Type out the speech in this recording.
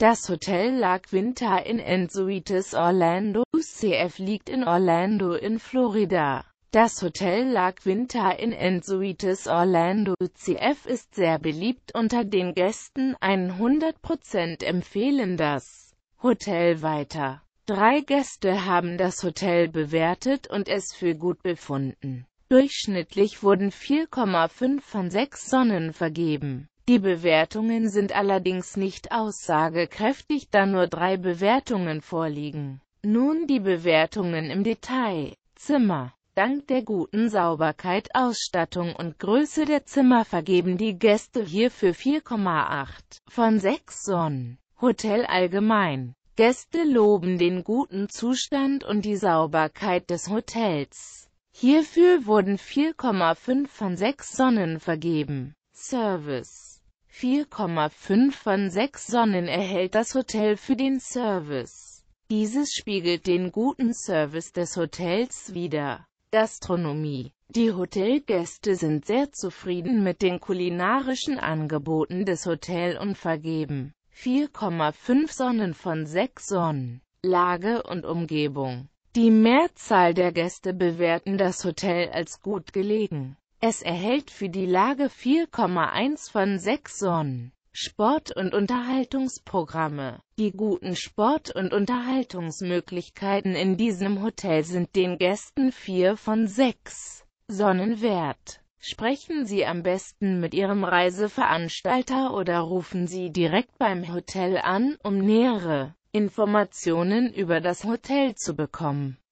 Das Hotel lag Winter in Ensuites Orlando, UCF liegt in Orlando in Florida. Das Hotel lag Winter in Ensuites Orlando, UCF ist sehr beliebt unter den Gästen, 100% empfehlen das Hotel weiter. Drei Gäste haben das Hotel bewertet und es für gut befunden. Durchschnittlich wurden 4,5 von 6 Sonnen vergeben. Die Bewertungen sind allerdings nicht aussagekräftig, da nur drei Bewertungen vorliegen. Nun die Bewertungen im Detail. Zimmer. Dank der guten Sauberkeit, Ausstattung und Größe der Zimmer vergeben die Gäste hierfür 4,8 von 6 Sonnen. Hotel allgemein. Gäste loben den guten Zustand und die Sauberkeit des Hotels. Hierfür wurden 4,5 von 6 Sonnen vergeben. Service 4,5 von 6 Sonnen erhält das Hotel für den Service. Dieses spiegelt den guten Service des Hotels wider. Gastronomie Die Hotelgäste sind sehr zufrieden mit den kulinarischen Angeboten des Hotels und vergeben 4,5 Sonnen von 6 Sonnen. Lage und Umgebung Die Mehrzahl der Gäste bewerten das Hotel als gut gelegen. Es erhält für die Lage 4,1 von 6 Sonnen. Sport- und Unterhaltungsprogramme. Die guten Sport- und Unterhaltungsmöglichkeiten in diesem Hotel sind den Gästen 4 von 6 Sonnen wert. Sprechen Sie am besten mit Ihrem Reiseveranstalter oder rufen Sie direkt beim Hotel an, um nähere Informationen über das Hotel zu bekommen.